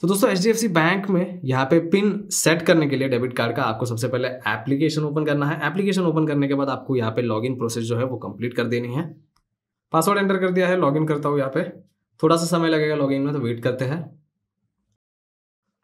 तो दोस्तों H D F C bank में यहाँ पे पिन सेट करने के लिए डेबिट कार्ड का आपको सबसे पहले एप्लीकेशन ओपन करना है एप्लीकेशन ओपन करने के बाद आपको यहाँ पे लॉगिन प्रोसेस जो है वो कंप्लीट कर देनी है पासवर्ड एंटर कर दिया है लॉगिन करता हूँ यहाँ पे थोड़ा सा समय लगेगा लॉगिन में तो वेट करते हैं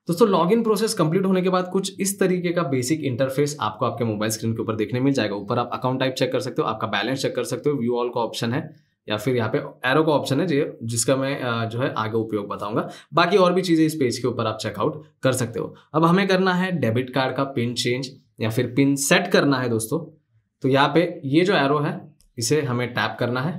दोस्तों लॉगिन प्रोसेस कंप्लीट होने के बाद कुछ इस तरीके का बेसिक इंटरफेस आपको आपके मोबाइल स्क्रीन के ऊपर देखने मिल जाएगा ऊपर आप अकाउंट टाइप चेक कर सकते हो आपका बैलेंस चेक कर सकते हो व्यू ऑल का ऑप्शन है या फिर यहाँ पे एरो का ऑप्शन है जिसका मैं जो है आगे उपयोग बताऊंगा बाकी और भी चीज़ें इस पेज के ऊपर आप चेकआउट कर सकते हो अब हमें करना है डेबिट कार्ड का पिन चेंज या फिर पिन सेट करना है दोस्तों तो यहाँ पे ये जो एरो है इसे हमें टैप करना है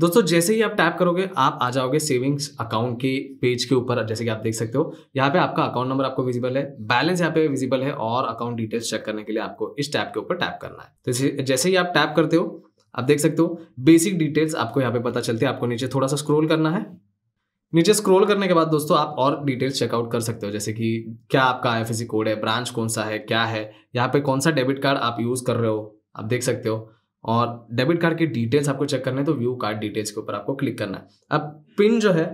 दोस्तों जैसे ही आप टैप करोगे आप आ जाओगे सेविंग्स अकाउंट के पेज के ऊपर जैसे कि आप देख सकते हो यहाँ पे आपका अकाउंट नंबर आपको विजिबल है बैलेंस यहाँ पे विजिबल है और अकाउंट डिटेल्स चेक करने के लिए आपको इस टैप के ऊपर टैप करना है तो जैसे ही आप टैप करते हो आप देख सकते हो बेसिक डिटेल्स आपको यहाँ पे पता चलती है आपको नीचे थोड़ा सा स्क्रोल करना है नीचे स्क्रॉल करने के बाद दोस्तों आप और डिटेल्स चेकआउट कर सकते हो जैसे कि क्या आपका आई कोड है ब्रांच कौन सा है क्या है यहाँ पे कौन सा डेबिट कार्ड आप यूज़ कर रहे हो आप देख सकते हो और डेबिट कार्ड की डिटेल्स आपको चेक करने तो व्यू कार्ड डिटेल्स के ऊपर आपको क्लिक करना है अब पिन जो है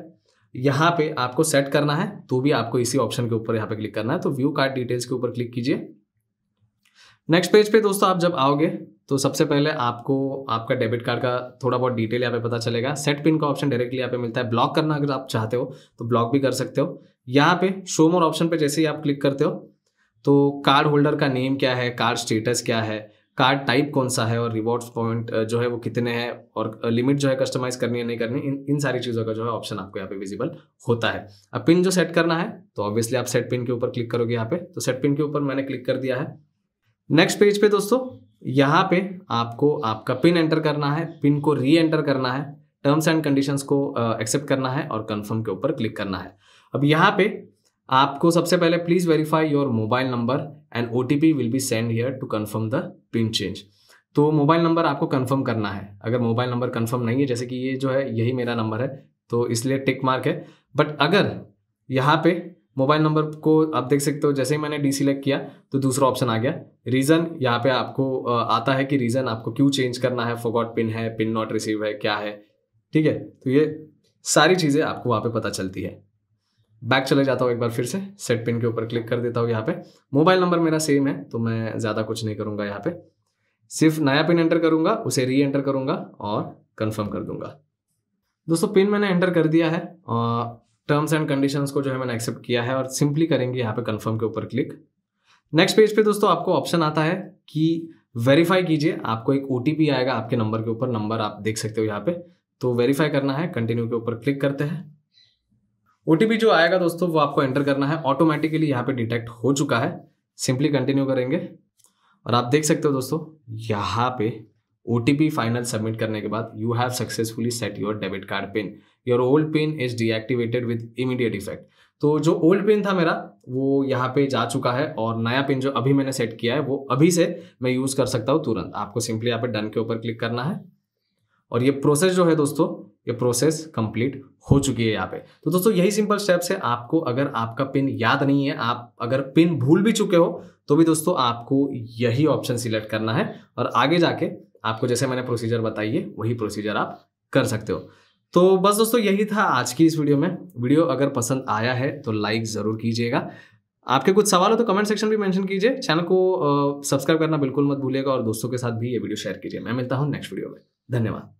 यहाँ पे आपको सेट करना है तो भी आपको इसी ऑप्शन के ऊपर यहाँ पे क्लिक करना है तो व्यू कार्ड डिटेल्स के ऊपर क्लिक कीजिए नेक्स्ट पेज पे दोस्तों आप जब आओगे तो सबसे पहले आपको आपका डेबिट कार्ड का थोड़ा बहुत डिटेल यहाँ पे पता चलेगा सेट पिन का ऑप्शन डायरेक्टली यहाँ पे मिलता है ब्लॉक करना अगर आप चाहते हो तो ब्लॉक भी कर सकते हो यहाँ पे शो मोर ऑप्शन पे जैसे ही आप क्लिक करते हो तो कार्ड होल्डर का नेम क्या है कार्ड स्टेटस क्या है कार्ड टाइप कौन सा है और रिवॉर्ड्स पॉइंट जो है वो कितने हैं और लिमिट जो है कस्टमाइज करनी है नहीं करनी इन इन सारी चीज़ों का जो है ऑप्शन आपको यहाँ पे विजिबल होता है अब पिन जो सेट करना है तो ऑब्वियसली आप सेट पिन के ऊपर क्लिक करोगे यहाँ पे तो सेट पिन के ऊपर मैंने क्लिक कर दिया है नेक्स्ट पेज पे दोस्तों यहाँ पे आपको आपका पिन एंटर करना है पिन को री एंटर करना है टर्म्स एंड कंडीशंस को एक्सेप्ट करना है और कंफर्म के ऊपर क्लिक करना है अब यहाँ पे आपको सबसे पहले please verify your mobile number and O will be send here to confirm the PIN change तो मोबाइल नंबर आपको कन्फर्म करना है अगर मोबाइल नंबर कन्फर्म नहीं है जैसे कि ये जो है यही मेरा नंबर है तो इसलिए टिक मार्क है बट अगर यहाँ पे मोबाइल नंबर को आप देख सकते हो जैसे ही मैंने डी सिलेक्ट किया तो दूसरा ऑप्शन आ गया रीज़न यहाँ पे आपको आता है कि रीज़न आपको क्यों चेंज करना है फोगॉट पिन है पिन नॉट रिसीव है क्या है ठीक है तो ये सारी चीज़ें आपको वहाँ पे पता चलती है बैक चले जाता हूँ एक बार फिर से सेट पिन के ऊपर क्लिक कर देता हूँ यहाँ पे मोबाइल नंबर मेरा सेम है तो मैं ज़्यादा कुछ नहीं करूँगा यहाँ पे सिर्फ नया पिन एंटर करूँगा उसे री एंटर करूँगा और कन्फर्म कर दूंगा दोस्तों पिन मैंने एंटर कर दिया है टर्म्स एंड कंडीशन को जो है मैंने एक्सेप्ट किया है और सिंपली करेंगे यहाँ पे कन्फर्म के ऊपर क्लिक नेक्स्ट पेज पे दोस्तों आपको ऑप्शन आता है कि वेरीफाई कीजिए आपको एक ओ आएगा आपके नंबर के ऊपर नंबर आप देख सकते हो यहाँ पे तो वेरीफाई करना है कंटिन्यू के ऊपर क्लिक करते हैं ओ जो आएगा दोस्तों वो आपको एंटर करना है ऑटोमेटिकली यहाँ पे डिटेक्ट हो चुका है सिंपली कंटिन्यू करेंगे और आप देख सकते हो दोस्तों यहाँ पे ओ फाइनल सबमिट करने के बाद you have successfully set your debit card PIN your old PIN is deactivated with immediate effect तो जो ओल्ड पिन था मेरा वो यहाँ पे जा चुका है और नया पिन जो अभी मैंने सेट किया है वो अभी से मैं यूज़ कर सकता हूँ तुरंत आपको सिंपली यहाँ पे डन के ऊपर क्लिक करना है और ये प्रोसेस जो है दोस्तों ये प्रोसेस कंप्लीट हो चुकी है यहाँ पे तो दोस्तों यही सिंपल स्टेप से आपको अगर आपका पिन याद नहीं है आप अगर पिन भूल भी चुके हो तो भी दोस्तों आपको यही ऑप्शन सिलेक्ट करना है और आगे जाके आपको जैसे मैंने प्रोसीजर बताई है वही प्रोसीजर आप कर सकते हो तो बस दोस्तों यही था आज की इस वीडियो में वीडियो अगर पसंद आया है तो लाइक ज़रूर कीजिएगा आपके कुछ सवाल हो तो कमेंट सेक्शन भी मेंशन कीजिए चैनल को सब्सक्राइब करना बिल्कुल मत भूलिएगा और दोस्तों के साथ भी ये वीडियो शेयर कीजिए मैं मिलता हूँ नेक्स्ट वीडियो में धन्यवाद